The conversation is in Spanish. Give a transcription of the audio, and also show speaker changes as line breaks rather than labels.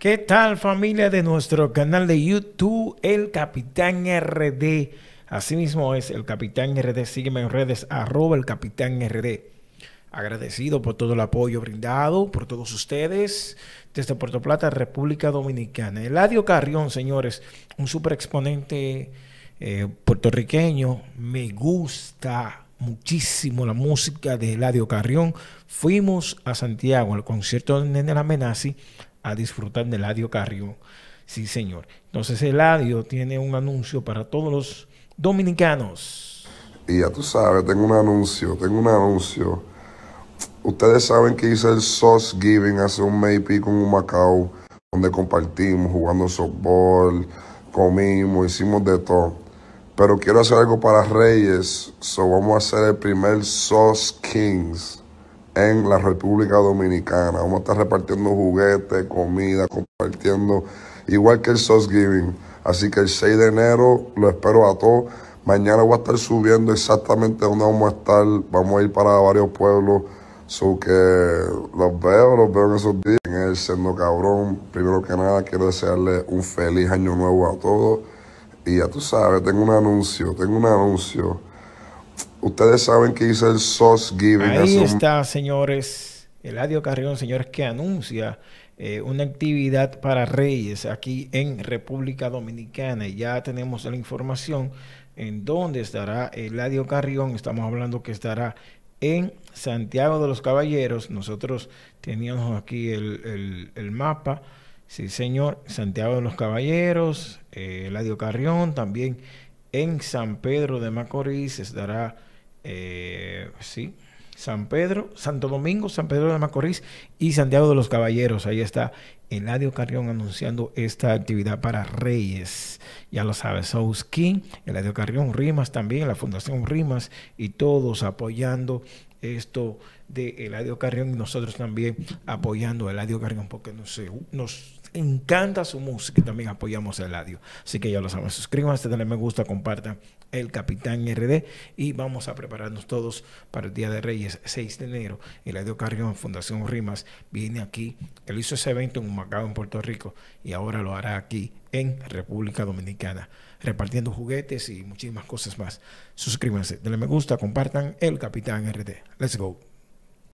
¿Qué tal familia de nuestro canal de YouTube, El Capitán RD? Asimismo es El Capitán RD, sígueme en redes arroba El Capitán RD. Agradecido por todo el apoyo brindado por todos ustedes desde Puerto Plata, República Dominicana. Eladio Carrión, señores, un super exponente eh, puertorriqueño. Me gusta muchísimo la música de Eladio Carrión. Fuimos a Santiago al concierto de Nene Amenazi a disfrutar del Eladio Carrió. Sí, señor. Entonces el Eladio tiene un anuncio para todos los dominicanos.
Y ya tú sabes, tengo un anuncio, tengo un anuncio. Ustedes saben que hice el Sauce Giving hace un mes y pico un Macao, donde compartimos, jugando softball, comimos, hicimos de todo. Pero quiero hacer algo para Reyes, so vamos a hacer el primer Sauce Kings en la República Dominicana. Vamos a estar repartiendo juguetes, comida, compartiendo, igual que el Giving. Así que el 6 de enero lo espero a todos. Mañana voy a estar subiendo exactamente dónde vamos a estar. Vamos a ir para varios pueblos. So que los veo, los veo en esos días. En el Cabrón, primero que nada, quiero desearle un feliz año nuevo a todos. Y ya tú sabes, tengo un anuncio, tengo un anuncio. Ustedes saben que hizo el SOS Giving. Ahí está,
señores. Eladio Carrión, señores, que anuncia eh, una actividad para Reyes aquí en República Dominicana. ya tenemos la información en dónde estará Eladio Carrión. Estamos hablando que estará en Santiago de los Caballeros. Nosotros teníamos aquí el, mapa. Sí, señor. Santiago de los Caballeros, el eh, Eladio Carrión, también en San Pedro de Macorís. estará, eh, sí, San Pedro, Santo Domingo, San Pedro de Macorís y Santiago de los Caballeros. Ahí está Eladio Carrión anunciando esta actividad para Reyes. Ya lo sabes, South King, Eladio Carrión, Rimas también, la Fundación Rimas y todos apoyando esto de Eladio Carrión y nosotros también apoyando a Eladio Carrión porque nos, eh, nos encanta su música y también apoyamos a Eladio. Así que ya lo saben, suscríbanse, denle me gusta, compartan el Capitán RD y vamos a prepararnos todos para el Día de Reyes, 6 de enero. Eladio Carrión, Fundación Rimas, viene aquí, él hizo ese evento en Macao, en Puerto Rico y ahora lo hará aquí en República Dominicana, repartiendo juguetes y muchísimas cosas más. Suscríbanse, denle me gusta, compartan el Capitán RT. Let's go.